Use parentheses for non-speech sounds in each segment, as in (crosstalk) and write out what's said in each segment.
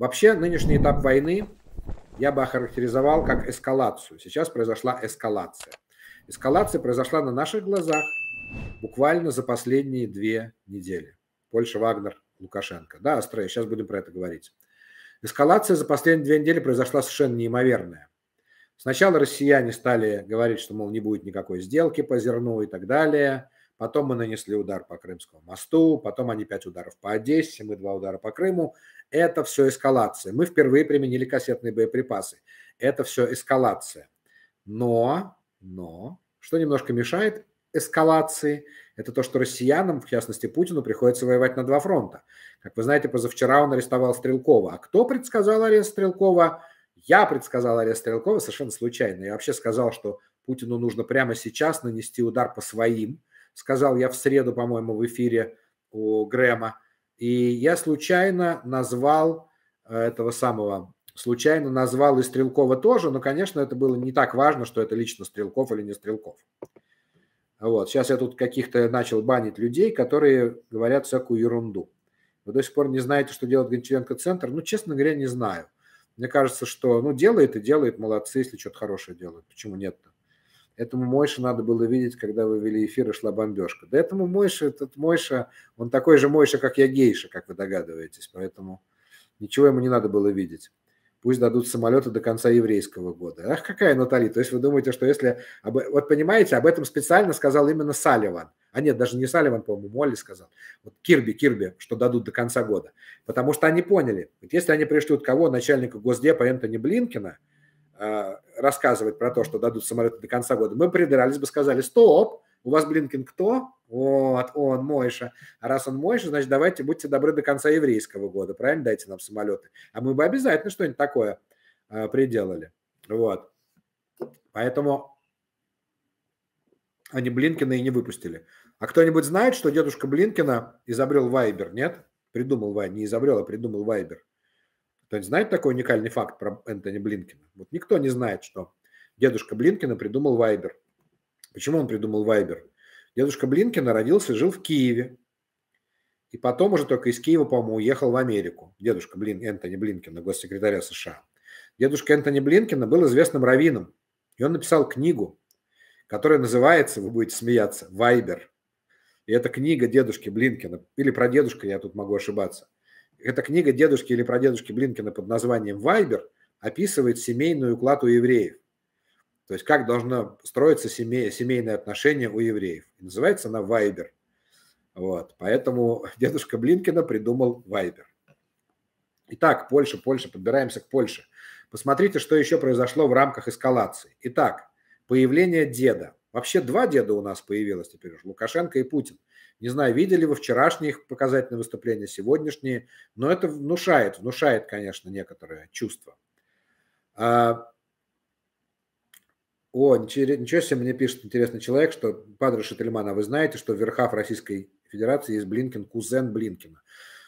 Вообще нынешний этап войны я бы охарактеризовал как эскалацию. Сейчас произошла эскалация. Эскалация произошла на наших глазах буквально за последние две недели. Польша, Вагнер, Лукашенко. Да, Астрея, сейчас будем про это говорить. Эскалация за последние две недели произошла совершенно неимоверная. Сначала россияне стали говорить, что, мол, не будет никакой сделки по зерну и так далее. Потом мы нанесли удар по Крымскому мосту, потом они пять ударов по Одессе, мы два удара по Крыму. Это все эскалация. Мы впервые применили кассетные боеприпасы. Это все эскалация. Но, но, что немножко мешает эскалации, это то, что россиянам, в частности Путину, приходится воевать на два фронта. Как вы знаете, позавчера он арестовал Стрелкова. А кто предсказал арест Стрелкова? Я предсказал арест Стрелкова совершенно случайно. Я вообще сказал, что Путину нужно прямо сейчас нанести удар по своим. Сказал я в среду, по-моему, в эфире у Грэма. И я случайно назвал э, этого самого, случайно назвал и Стрелкова тоже, но, конечно, это было не так важно, что это лично Стрелков или не Стрелков. Вот. Сейчас я тут каких-то начал банить людей, которые говорят всякую ерунду. Вы до сих пор не знаете, что делает Гончаренко Центр? Ну, честно говоря, не знаю. Мне кажется, что ну, делает и делает, молодцы, если что-то хорошее делают. Почему нет-то? Этому Мойше надо было видеть, когда вы вели эфир и шла бомбежка. Да этому Мойше, этот Мойша, он такой же Мойша, как я гейша, как вы догадываетесь. Поэтому ничего ему не надо было видеть. Пусть дадут самолеты до конца еврейского года. Ах, какая Натали. То есть вы думаете, что если... Вот понимаете, об этом специально сказал именно Салливан. А нет, даже не Салливан, по-моему, Молли сказал. Вот Кирби, Кирби, что дадут до конца года. Потому что они поняли. Ведь если они пришлют кого? Начальника Госдепа Энтони Блинкина, а, рассказывать про то, что дадут самолеты до конца года, мы придрались бы, сказали, стоп, у вас Блинкин кто? Вот, он Мойша. А раз он Мойша, значит, давайте, будьте добры до конца еврейского года, правильно? Дайте нам самолеты. А мы бы обязательно что-нибудь такое э, приделали. Вот. Поэтому они Блинкина и не выпустили. А кто-нибудь знает, что дедушка Блинкина изобрел Вайбер, нет? Придумал Вайбер, не изобрел, а придумал Вайбер. Кто-нибудь знает такой уникальный факт про Энтони Блинкина? Вот никто не знает, что дедушка Блинкина придумал Вайбер. Почему он придумал Вайбер? Дедушка Блинкина родился и жил в Киеве. И потом уже только из Киева, по-моему, уехал в Америку. Дедушка Блин, Энтони Блинкина, госсекретаря США. Дедушка Энтони Блинкина был известным раввином. И он написал книгу, которая называется, вы будете смеяться, «Вайбер». И это книга дедушки Блинкина. Или про дедушку, я тут могу ошибаться – эта книга дедушки или прадедушки Блинкина под названием «Вайбер» описывает семейную уклад у евреев. То есть как должно строиться семей, семейное отношение у евреев. И называется она «Вайбер». Вот. Поэтому (laughs) дедушка Блинкина придумал «Вайбер». Итак, Польша, Польша, подбираемся к Польше. Посмотрите, что еще произошло в рамках эскалации. Итак, появление деда. Вообще два деда у нас появилось теперь уже, Лукашенко и Путин. Не знаю, видели вы вчерашние их показательные выступления, сегодняшние, но это внушает, внушает, конечно, некоторое чувство. А... О, ничего, себе, мне пишет интересный человек, что Падре Шительман, а вы знаете, что в верхах Российской Федерации есть Блинкин, кузен Блинкина.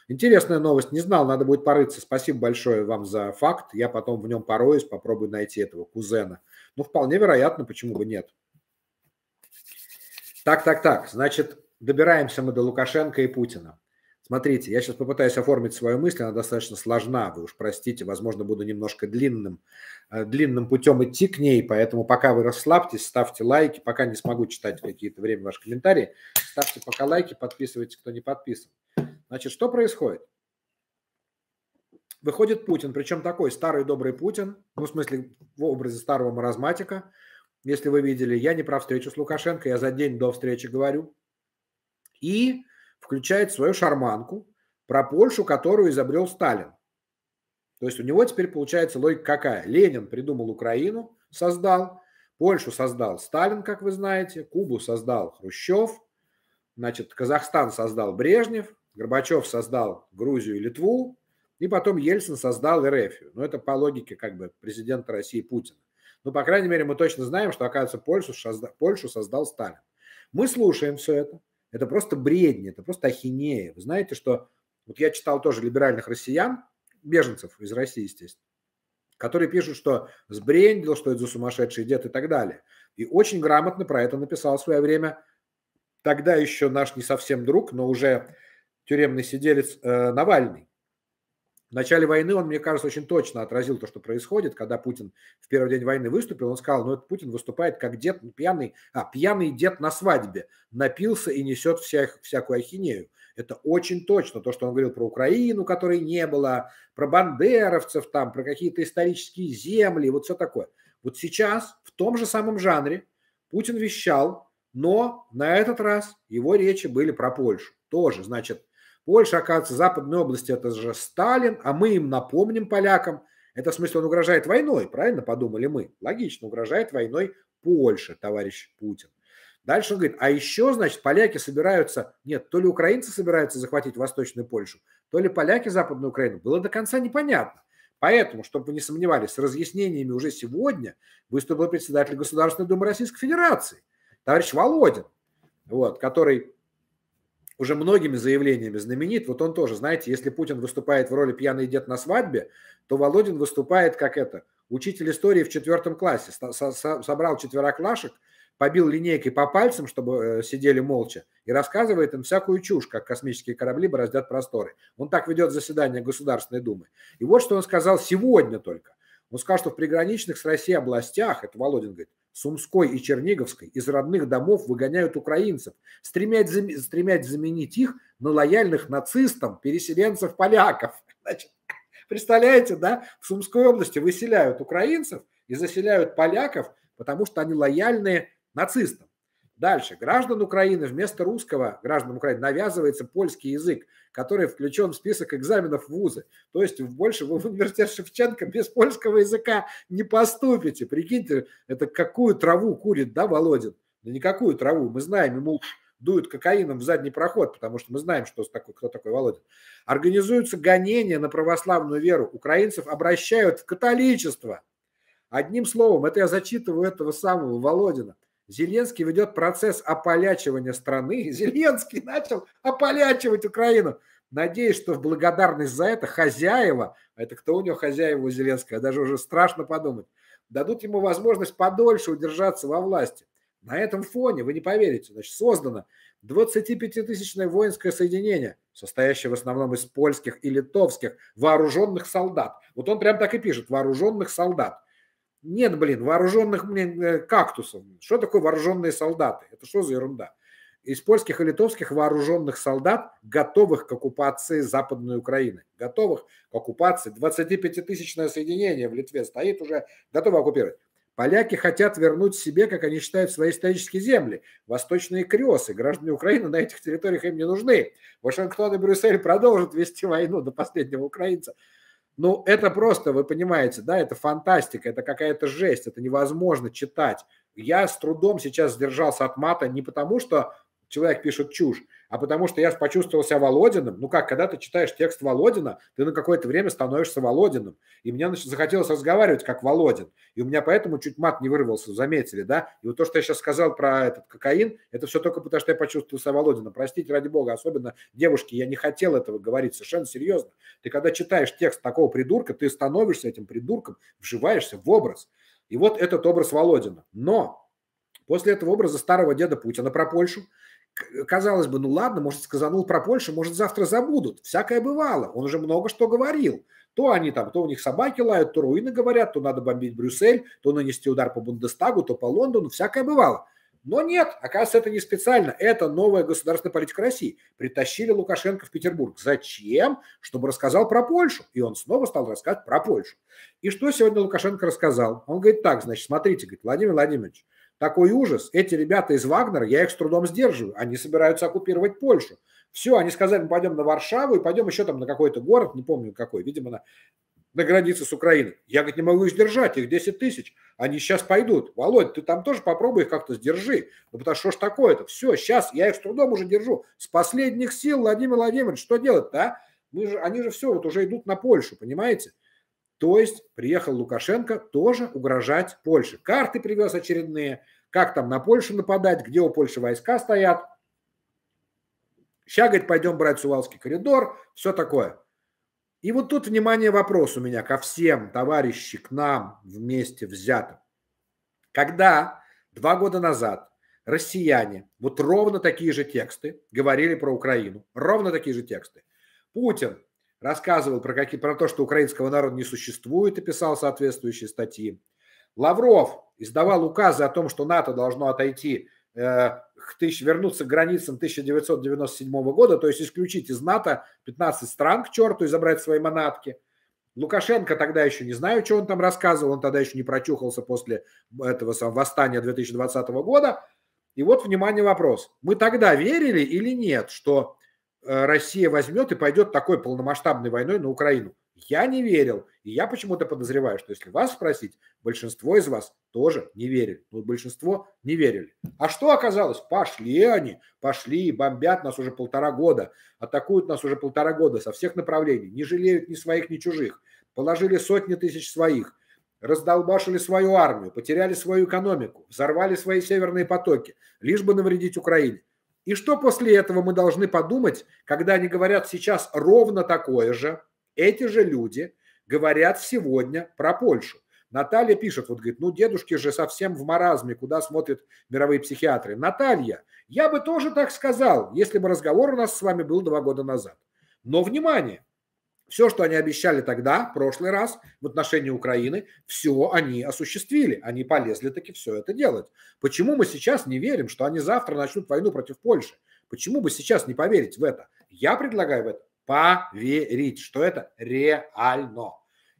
Интересная новость, не знал, надо будет порыться. Спасибо большое вам за факт, я потом в нем пороюсь, попробую найти этого кузена. Ну, вполне вероятно, почему бы нет. Так, так, так, значит, добираемся мы до Лукашенко и Путина. Смотрите, я сейчас попытаюсь оформить свою мысль, она достаточно сложна, вы уж простите, возможно, буду немножко длинным, э, длинным путем идти к ней, поэтому пока вы расслабьтесь, ставьте лайки, пока не смогу читать какие-то время ваши комментарии, ставьте пока лайки, подписывайтесь, кто не подписан. Значит, что происходит? Выходит Путин, причем такой старый добрый Путин, ну, в смысле, в образе старого маразматика, если вы видели, я не про встречу с Лукашенко, я за день до встречи говорю, и включает свою шарманку про Польшу, которую изобрел Сталин. То есть у него теперь получается логика какая? Ленин придумал Украину, создал, Польшу создал Сталин, как вы знаете, Кубу создал Хрущев, значит, Казахстан создал Брежнев, Горбачев создал Грузию и Литву, и потом Ельцин создал РФ. Ну, это по логике как бы президента России Путина. Но ну, по крайней мере, мы точно знаем, что, оказывается, Польшу, Польшу создал Сталин. Мы слушаем все это, это просто бредни, это просто ахинея. Вы знаете, что... Вот я читал тоже либеральных россиян, беженцев из России, естественно, которые пишут, что сбрендил, что это за сумасшедший дед и так далее. И очень грамотно про это написал в свое время тогда еще наш не совсем друг, но уже тюремный сиделец э, Навальный. В начале войны он, мне кажется, очень точно отразил то, что происходит. Когда Путин в первый день войны выступил, он сказал, ну, это Путин выступает как дед пьяный, а, пьяный дед на свадьбе, напился и несет вся, всякую ахинею. Это очень точно то, что он говорил про Украину, которой не было, про бандеровцев, там, про какие-то исторические земли, вот все такое. Вот сейчас в том же самом жанре Путин вещал, но на этот раз его речи были про Польшу. Тоже, значит, Польша, оказывается, западной области – это же Сталин, а мы им напомним полякам. Это в смысле он угрожает войной, правильно подумали мы? Логично, угрожает войной Польша, товарищ Путин. Дальше он говорит, а еще, значит, поляки собираются, нет, то ли украинцы собираются захватить Восточную Польшу, то ли поляки Западную Украину. Было до конца непонятно. Поэтому, чтобы вы не сомневались, с разъяснениями уже сегодня выступил председатель Государственной Думы Российской Федерации, товарищ Володин, вот, который уже многими заявлениями знаменит. Вот он тоже, знаете, если Путин выступает в роли пьяный дед на свадьбе, то Володин выступает как это, учитель истории в четвертом классе, собрал четвероклашек, побил линейкой по пальцам, чтобы э, сидели молча, и рассказывает им всякую чушь, как космические корабли бороздят просторы. Он так ведет заседание Государственной Думы. И вот что он сказал сегодня только. Он сказал, что в приграничных с Россией областях, это Володин говорит, Сумской и Черниговской из родных домов выгоняют украинцев, стремясь, стремясь заменить их на лояльных нацистам, переселенцев, поляков. (laughs) Значит, представляете, да? В Сумской области выселяют украинцев и заселяют поляков, потому что они лояльные нацистам. Дальше. Граждан Украины вместо русского граждан Украины навязывается польский язык, который включен в список экзаменов вузы. То есть больше вы в университет Шевченко без польского языка не поступите. Прикиньте, это какую траву курит, да, Володин? Да никакую траву. Мы знаем, ему дуют кокаином в задний проход, потому что мы знаем, что такой, кто такой Володин. Организуются гонения на православную веру. Украинцев обращают в католичество. Одним словом, это я зачитываю этого самого Володина. Зеленский ведет процесс ополячивания страны. (laughs) Зеленский начал ополячивать Украину. Надеюсь, что в благодарность за это хозяева, а это кто у него хозяева у Зеленского, даже уже страшно подумать, дадут ему возможность подольше удержаться во власти. На этом фоне, вы не поверите, значит, создано 25-тысячное воинское соединение, состоящее в основном из польских и литовских вооруженных солдат. Вот он прям так и пишет, вооруженных солдат – нет, блин, вооруженных мне э, кактусов. Что такое вооруженные солдаты? Это что за ерунда? Из польских и литовских вооруженных солдат, готовых к оккупации Западной Украины, готовых к оккупации, 25-тысячное соединение в Литве стоит уже, готово оккупировать. Поляки хотят вернуть себе, как они считают, свои исторические земли, восточные крёсы, Граждане Украины на этих территориях им не нужны. Вашингтон и Брюссель продолжат вести войну до последнего украинца. Ну, это просто, вы понимаете, да, это фантастика, это какая-то жесть, это невозможно читать. Я с трудом сейчас сдержался от мата не потому, что человек пишет чушь, а потому что я почувствовал себя Володиным. Ну как, когда ты читаешь текст Володина, ты на какое-то время становишься Володиным. И мне захотелось разговаривать как Володин. И у меня поэтому чуть мат не вырвался, заметили, да? И вот то, что я сейчас сказал про этот кокаин, это все только потому, что я почувствовал себя Володиным. Простите, ради бога, особенно девушки, я не хотел этого говорить совершенно серьезно. Ты когда читаешь текст такого придурка, ты становишься этим придурком, вживаешься в образ. И вот этот образ Володина. Но после этого образа старого деда Путина про Польшу – казалось бы, ну ладно, может, сказанул про Польшу, может, завтра забудут. Всякое бывало. Он уже много что говорил. То они там, то у них собаки лают, то руины говорят, то надо бомбить Брюссель, то нанести удар по Бундестагу, то по Лондону. Всякое бывало. Но нет, оказывается, это не специально. Это новая государственная политика России. Притащили Лукашенко в Петербург. Зачем? Чтобы рассказал про Польшу. И он снова стал рассказывать про Польшу. И что сегодня Лукашенко рассказал? Он говорит так, значит, смотрите, говорит, Владимир Владимирович, такой ужас. Эти ребята из Вагнера, я их с трудом сдерживаю. Они собираются оккупировать Польшу. Все, они сказали, мы пойдем на Варшаву и пойдем еще там на какой-то город, не помню какой, видимо, на, на границе с Украиной. Я, говорит, не могу их сдержать, их 10 тысяч. Они сейчас пойдут. Володь, ты там тоже попробуй их как-то сдержи. Ну, потому что ж такое-то? Все, сейчас я их с трудом уже держу. С последних сил, Владимир Владимирович, что делать-то, а? Мы же, они же все вот уже идут на Польшу, понимаете? То есть приехал Лукашенко тоже угрожать Польше. Карты привез очередные, как там на Польшу нападать, где у Польши войска стоят. Сейчас, говорит, пойдем брать Сувалский коридор, все такое. И вот тут, внимание, вопрос у меня ко всем, товарищи, к нам вместе взято. Когда два года назад россияне, вот ровно такие же тексты, говорили про Украину, ровно такие же тексты, Путин, рассказывал про, какие, про то, что украинского народа не существует и писал соответствующие статьи. Лавров издавал указы о том, что НАТО должно отойти, э, к тысяч, вернуться к границам 1997 года, то есть исключить из НАТО 15 стран к черту и забрать свои манатки. Лукашенко тогда еще не знаю, что он там рассказывал, он тогда еще не прочухался после этого самого восстания 2020 года. И вот, внимание, вопрос. Мы тогда верили или нет, что Э, Россия возьмет и пойдет такой полномасштабной войной на Украину. Я не верил. И я почему-то подозреваю, что если вас спросить, большинство из вас тоже не верили. Ну, большинство не верили. А что оказалось? Пошли они, пошли, и бомбят нас уже полтора года, атакуют нас уже полтора года со всех направлений, не жалеют ни своих, ни чужих. Положили сотни тысяч своих, раздолбашили свою армию, потеряли свою экономику, взорвали свои северные потоки, лишь бы навредить Украине. И что после этого мы должны подумать, когда они говорят сейчас ровно такое же, эти же люди говорят сегодня про Польшу. Наталья пишет, вот говорит, ну дедушки же совсем в маразме, куда смотрят мировые психиатры. Наталья, я бы тоже так сказал, если бы разговор у нас с вами был два года назад. Но внимание, все, что они обещали тогда, в прошлый раз, в отношении Украины, все они осуществили. Они полезли таки все это делать. Почему мы сейчас не верим, что они завтра начнут войну против Польши? Почему бы сейчас не поверить в это? Я предлагаю в это поверить, что это реально.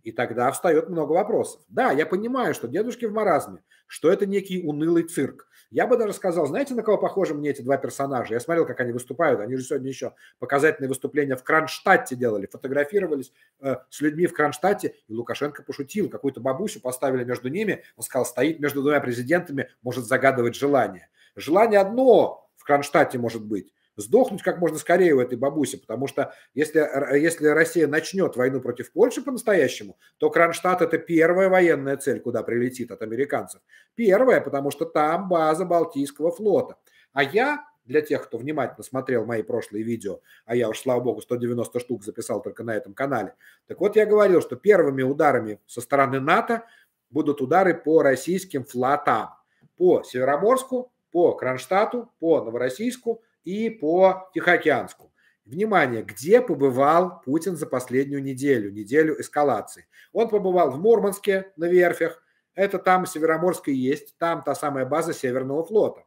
И тогда встает много вопросов. Да, я понимаю, что дедушки в маразме, что это некий унылый цирк, я бы даже сказал, знаете, на кого похожи мне эти два персонажа? Я смотрел, как они выступают. Они же сегодня еще показательные выступления в Кронштадте делали, фотографировались э, с людьми в Кронштадте. И Лукашенко пошутил. Какую-то бабусю поставили между ними. Он сказал, стоит между двумя президентами, может загадывать желание. Желание одно в Кронштадте может быть сдохнуть как можно скорее у этой бабуси, потому что если, э, если Россия начнет войну против Польши по-настоящему, то Кронштадт – это первая военная цель, куда прилетит от американцев. Первая, потому что там база Балтийского флота. А я для тех, кто внимательно смотрел мои прошлые видео, а я уж, слава богу, 190 штук записал только на этом канале. Так вот, я говорил, что первыми ударами со стороны НАТО будут удары по российским флотам. По Североморску, по Кронштадту, по Новороссийску, и по Тихоокеанску. Внимание, где побывал Путин за последнюю неделю, неделю эскалации? Он побывал в Мурманске на верфях, это там Североморск и есть, там та самая база Северного флота.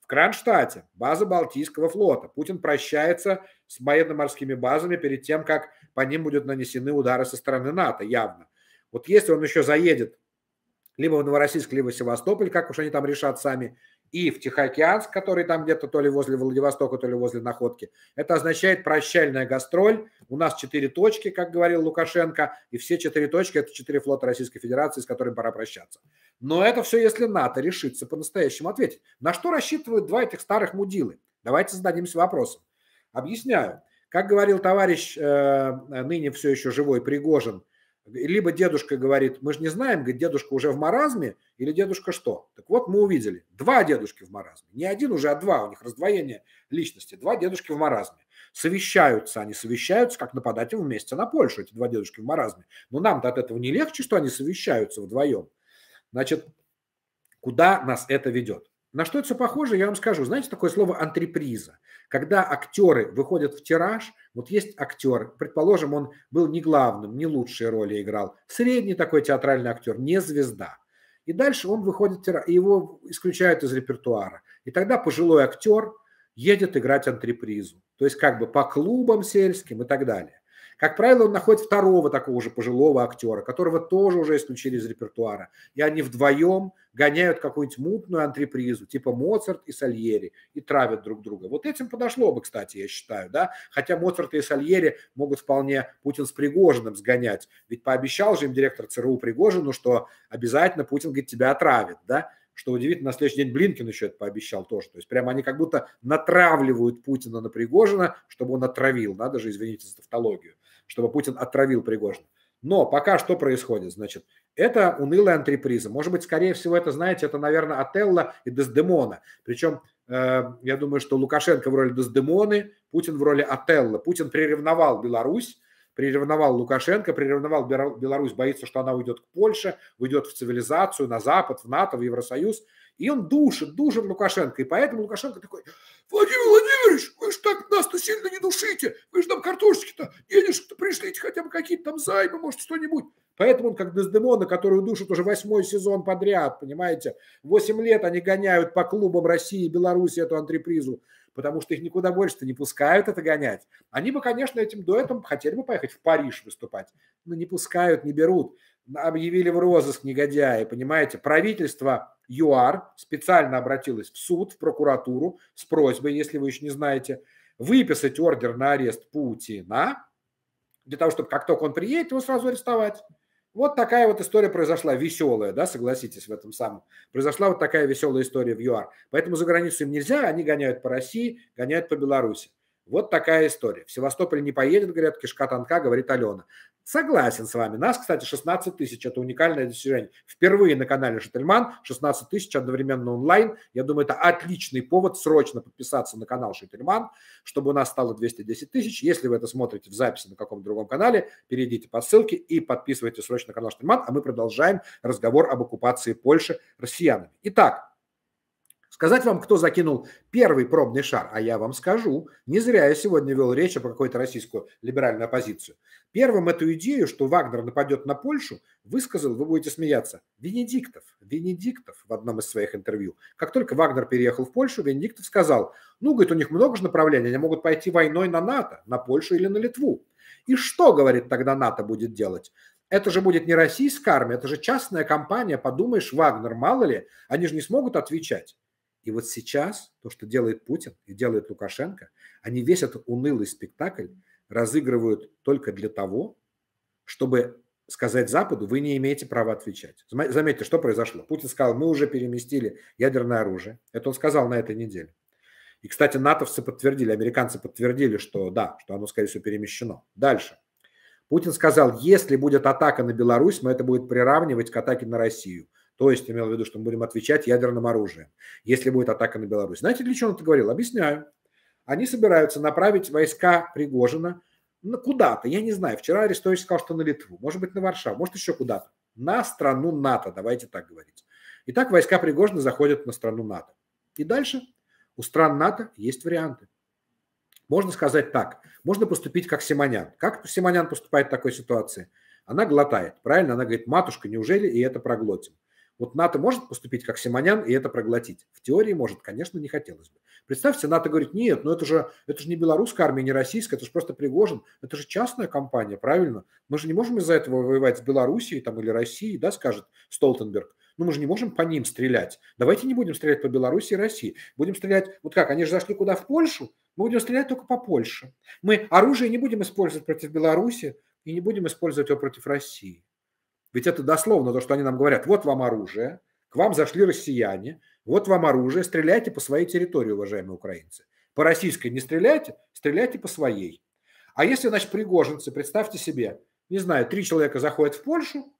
В Кронштадте база Балтийского флота. Путин прощается с военно-морскими базами перед тем, как по ним будут нанесены удары со стороны НАТО, явно. Вот если он еще заедет либо в Новороссийск, либо в Севастополь, как уж они там решат сами, и в Тихоокеанск, который там где-то то ли возле Владивостока, то ли возле Находки. Это означает прощальная гастроль. У нас четыре точки, как говорил Лукашенко, и все четыре точки – это четыре флота Российской Федерации, с которыми пора прощаться. Но это все, если НАТО решится по-настоящему ответить. На что рассчитывают два этих старых мудилы? Давайте зададимся вопросом. Объясняю. Как говорил товарищ, э, э ныне все еще живой Пригожин, либо дедушка говорит, мы же не знаем, говорит, дедушка уже в маразме или дедушка что. Так вот, мы увидели, два дедушки в маразме. Не один уже, а два, у них раздвоение личности. Два дедушки в маразме. Совещаются они, совещаются, как нападатель вместе на Польшу, эти два дедушки в маразме. Но нам-то от этого не легче, что они совещаются вдвоем. Значит, куда нас это ведет? На что это все похоже, я вам скажу. Знаете такое слово «антреприза»? Когда актеры выходят в тираж, вот есть актер, предположим, он был не главным, не лучшие роли играл, средний такой театральный актер, не звезда. И дальше он выходит и его исключают из репертуара. И тогда пожилой актер едет играть антрепризу. То есть как бы по клубам сельским и так далее. Как правило, он находит второго такого же пожилого актера, которого тоже уже исключили из репертуара. И они вдвоем гоняют какую-нибудь мутную антрепризу, типа Моцарт и Сальери, и травят друг друга. Вот этим подошло бы, кстати, я считаю, да. Хотя Моцарт и Сальери могут вполне Путин с Пригожиным сгонять. Ведь пообещал же им директор ЦРУ Пригожину, что обязательно Путин, говорит, тебя отравит, да что удивительно, на следующий день Блинкин еще это пообещал тоже. То есть прямо они как будто натравливают Путина на Пригожина, чтобы он отравил. Надо же, извините за тавтологию чтобы Путин отравил Пригожина. Но пока что происходит? Значит, это унылая антреприза. Может быть, скорее всего, это, знаете, это, наверное, Отелло и Дездемона. Причем, э, я думаю, что Лукашенко в роли Дездемоны, Путин в роли Отелло. Путин приревновал Беларусь, приревновал Лукашенко, приревновал Беларусь, боится, что она уйдет к Польше, уйдет в цивилизацию, на Запад, в НАТО, в Евросоюз. И он душит, душит Лукашенко. И поэтому Лукашенко такой, Владимир Владимирович, вы же так нас-то сильно не душите, вы же нам картошечки-то, денежек-то пришлите, хотя бы какие-то там займы, может, что-нибудь. Поэтому он как Дездемона, которую душит уже восьмой сезон подряд, понимаете. Восемь лет они гоняют по клубам России и Беларуси эту антрепризу потому что их никуда больше-то не пускают это гонять. Они бы, конечно, этим дуэтом хотели бы поехать в Париж выступать, но не пускают, не берут. Объявили в розыск негодяи, понимаете. Правительство ЮАР специально обратилось в суд, в прокуратуру с просьбой, если вы еще не знаете, выписать ордер на арест Путина для того, чтобы как только он приедет, его сразу арестовать. Вот такая вот история произошла, веселая, да, согласитесь в этом самом. Произошла вот такая веселая история в ЮАР. Поэтому за границу им нельзя, они гоняют по России, гоняют по Беларуси. Вот такая история. В Севастополь не поедет, говорят, кишка танка, говорит Алена. Согласен с вами. Нас, кстати, 16 тысяч. Это уникальное достижение. Впервые на канале Шительман 16 тысяч одновременно онлайн. Я думаю, это отличный повод срочно подписаться на канал Шительман, чтобы у нас стало 210 тысяч. Если вы это смотрите в записи на каком-то другом канале, перейдите по ссылке и подписывайтесь срочно на канал Шительман, а мы продолжаем разговор об оккупации Польши россиянами. Итак, Сказать вам, кто закинул первый пробный шар, а я вам скажу, не зря я сегодня вел речь про какой то российскую либеральную оппозицию. Первым эту идею, что Вагнер нападет на Польшу, высказал, вы будете смеяться, Венедиктов. Венедиктов в одном из своих интервью. Как только Вагнер переехал в Польшу, Венедиктов сказал, ну, говорит, у них много же направлений, они могут пойти войной на НАТО, на Польшу или на Литву. И что, говорит, тогда НАТО будет делать? Это же будет не российская армия, это же частная компания, подумаешь, Вагнер, мало ли, они же не смогут отвечать. И вот сейчас то, что делает Путин и делает Лукашенко, они весь этот унылый спектакль разыгрывают только для того, чтобы сказать Западу, вы не имеете права отвечать. Заметьте, что произошло. Путин сказал, мы уже переместили ядерное оружие. Это он сказал на этой неделе. И, кстати, натовцы подтвердили, американцы подтвердили, что да, что оно, скорее всего, перемещено. Дальше. Путин сказал, если будет атака на Беларусь, мы это будет приравнивать к атаке на Россию. То есть имел в виду, что мы будем отвечать ядерным оружием, если будет атака на Беларусь. Знаете, для чего он это говорил? Объясняю. Они собираются направить войска Пригожина куда-то, я не знаю. Вчера Арестович сказал, что на Литву, может быть, на Варшаву, может, еще куда-то. На страну НАТО, давайте так говорить. Итак, войска Пригожина заходят на страну НАТО. И дальше у стран НАТО есть варианты. Можно сказать так. Можно поступить как Симонян. Как Симонян поступает в такой ситуации? Она глотает, правильно? Она говорит, матушка, неужели и это проглотим? Вот НАТО может поступить как Симонян и это проглотить? В теории может, конечно, не хотелось бы. Представьте, НАТО говорит, нет, ну это же, это же не белорусская армия, не российская, это же просто Пригожин, это же частная компания, правильно? Мы же не можем из-за этого воевать с Белоруссией там, или Россией, да, скажет Столтенберг. Ну, мы же не можем по ним стрелять. Давайте не будем стрелять по Беларуси и России. Будем стрелять, вот как, они же зашли куда, в Польшу? Мы будем стрелять только по Польше. Мы оружие не будем использовать против Беларуси и не будем использовать его против России. Ведь это дословно то, что они нам говорят. Вот вам оружие, к вам зашли россияне, вот вам оружие, стреляйте по своей территории, уважаемые украинцы. По российской не стреляйте, стреляйте по своей. А если, значит, пригожинцы, представьте себе, не знаю, три человека заходят в Польшу,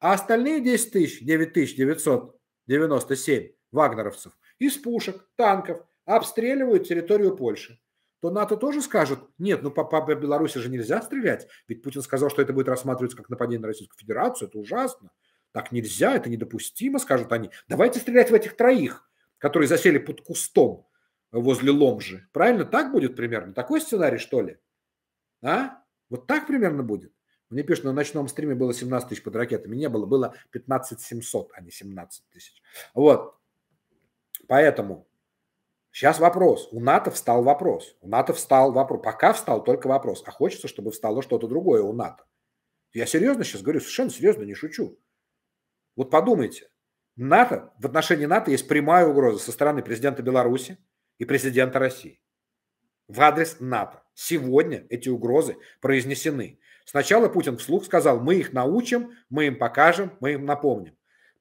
а остальные 10 тысяч, 9 тысяч 997 вагнеровцев из пушек, танков обстреливают территорию Польши то НАТО тоже скажет, нет, ну по, по Беларуси же нельзя стрелять, ведь Путин сказал, что это будет рассматриваться как нападение на Российскую Федерацию, это ужасно, так нельзя, это недопустимо, скажут они. Давайте стрелять в этих троих, которые засели под кустом возле ломжи. Правильно так будет примерно? Такой сценарий, что ли? А? Вот так примерно будет? Мне пишут, на ночном стриме было 17 тысяч под ракетами. Не было, было 15 700, а не 17 тысяч. Вот. Поэтому Сейчас вопрос. У НАТО встал вопрос. У НАТО встал вопрос. Пока встал только вопрос. А хочется, чтобы встало что-то другое у НАТО. Я серьезно сейчас говорю, совершенно серьезно не шучу. Вот подумайте. НАТО, в отношении НАТО есть прямая угроза со стороны президента Беларуси и президента России. В адрес НАТО. Сегодня эти угрозы произнесены. Сначала Путин вслух сказал, мы их научим, мы им покажем, мы им напомним.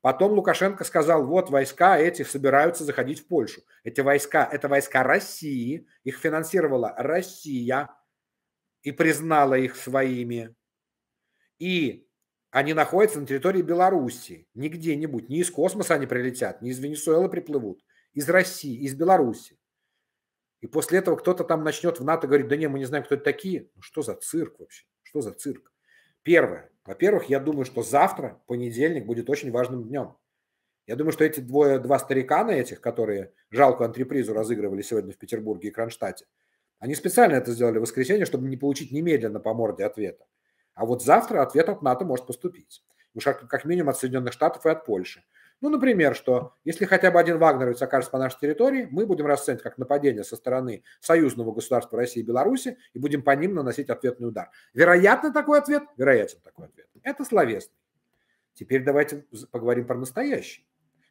Потом Лукашенко сказал, вот войска эти собираются заходить в Польшу. Эти войска, это войска России, их финансировала Россия и признала их своими. И они находятся на территории Белоруссии, не где-нибудь, не из космоса они прилетят, не из Венесуэлы приплывут, из России, из Беларуси. И после этого кто-то там начнет в НАТО говорить, да не, мы не знаем, кто это такие. Ну что за цирк вообще? Что за цирк? Первое. Во-первых, я думаю, что завтра, понедельник, будет очень важным днем. Я думаю, что эти двое, два старикана этих, которые жалкую антрепризу разыгрывали сегодня в Петербурге и Кронштадте, они специально это сделали в воскресенье, чтобы не получить немедленно по морде ответа. А вот завтра ответ от НАТО может поступить. Уж как, как минимум от Соединенных Штатов и от Польши. Ну, например, что если хотя бы один вагнеровец окажется по нашей территории, мы будем расценивать как нападение со стороны союзного государства России и Беларуси и будем по ним наносить ответный удар. Вероятно такой ответ? Вероятен такой ответ. Это словесный. Теперь давайте поговорим про настоящий.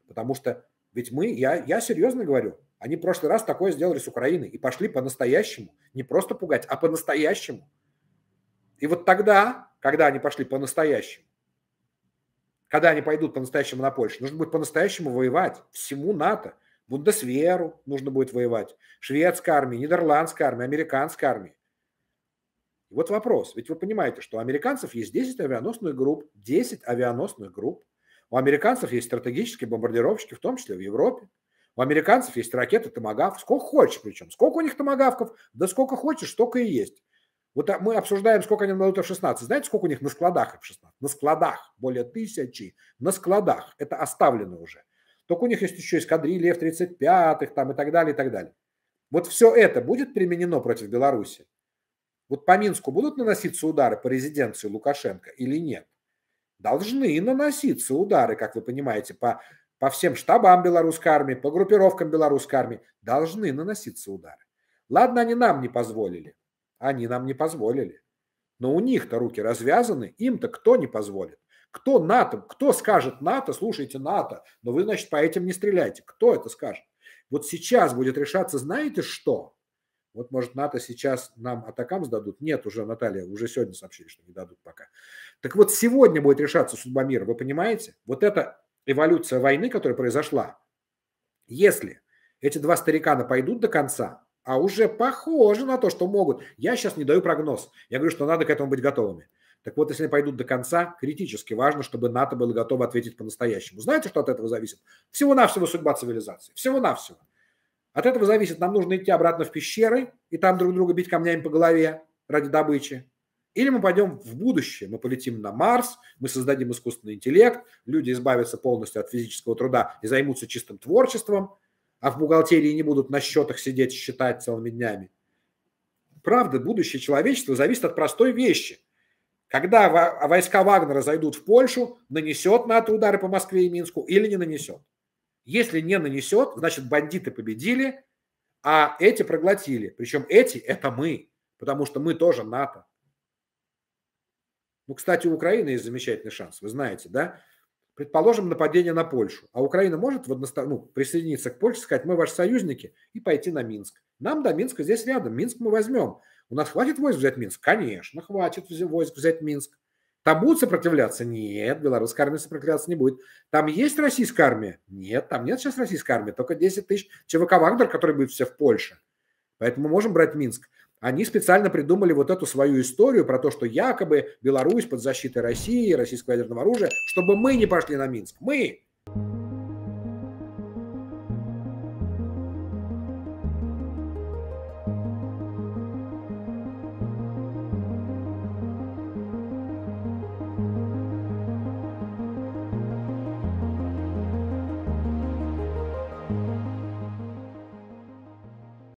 Потому что ведь мы, я, я серьезно говорю, они в прошлый раз такое сделали с Украиной и пошли по-настоящему. Не просто пугать, а по-настоящему. И вот тогда, когда они пошли по-настоящему, когда они пойдут по-настоящему на Польшу, нужно будет по-настоящему воевать всему НАТО. Бундесверу нужно будет воевать, шведской армии, нидерландской армии, американской армии. вот вопрос. Ведь вы понимаете, что у американцев есть 10 авианосных групп. 10 авианосных групп. У американцев есть стратегические бомбардировщики, в том числе в Европе. У американцев есть ракеты Томагав, Сколько хочешь причем. Сколько у них «Томагавков»? Да сколько хочешь, столько и есть. Вот а, мы обсуждаем, сколько они надут F-16. Знаете, сколько у них на складах F-16? На складах. Более тысячи. На складах. Это оставлено уже. Только у них есть еще эскадрильи F-35 там, и так далее, и так далее. Вот все это будет применено против Беларуси? Вот по Минску будут наноситься удары по резиденции Лукашенко или нет? Должны наноситься удары, как вы понимаете, по, по всем штабам белорусской армии, по группировкам белорусской армии. Должны наноситься удары. Ладно, они нам не позволили. Они нам не позволили. Но у них-то руки развязаны, им-то кто не позволит? Кто НАТО? Кто скажет НАТО, слушайте НАТО, но вы, значит, по этим не стреляйте. Кто это скажет? Вот сейчас будет решаться, знаете что? Вот, может, НАТО сейчас нам атакам сдадут? Нет, уже, Наталья, уже сегодня сообщили, что не дадут пока. Так вот, сегодня будет решаться судьба мира, вы понимаете? Вот эта эволюция войны, которая произошла, если эти два старикана пойдут до конца, а уже похоже на то, что могут. Я сейчас не даю прогноз. Я говорю, что надо к этому быть готовыми. Так вот, если они пойдут до конца, критически важно, чтобы НАТО было готово ответить по-настоящему. Знаете, что от этого зависит? Всего-навсего судьба цивилизации. Всего-навсего. От этого зависит, нам нужно идти обратно в пещеры и там друг друга бить камнями по голове ради добычи. Или мы пойдем в будущее, мы полетим на Марс, мы создадим искусственный интеллект, люди избавятся полностью от физического труда и займутся чистым творчеством – а в бухгалтерии не будут на счетах сидеть, считать целыми днями. Правда, будущее человечества зависит от простой вещи. Когда а войска Вагнера зайдут в Польшу, нанесет НАТО удары по Москве и Минску или не нанесет. Если не нанесет, значит бандиты победили, а эти проглотили. Причем эти – это мы, потому что мы тоже НАТО. Ну, кстати, у Украины есть замечательный шанс, вы знаете, да? предположим, нападение на Польшу, а Украина может в одностор... ну, присоединиться к Польше, сказать, мы ваши союзники, и пойти на Минск. Нам до Минска здесь рядом, Минск мы возьмем. У нас хватит войск взять Минск? Конечно, хватит войск взять Минск. Там будут сопротивляться? Нет, белорусская армия сопротивляться не будет. Там есть российская армия? Нет, там нет сейчас российской армии, только 10 тысяч ЧВК «Вагнер», которые будут все в Польше. Поэтому мы можем брать Минск они специально придумали вот эту свою историю про то, что якобы Беларусь под защитой России, российского ядерного оружия, чтобы мы не пошли на Минск. Мы!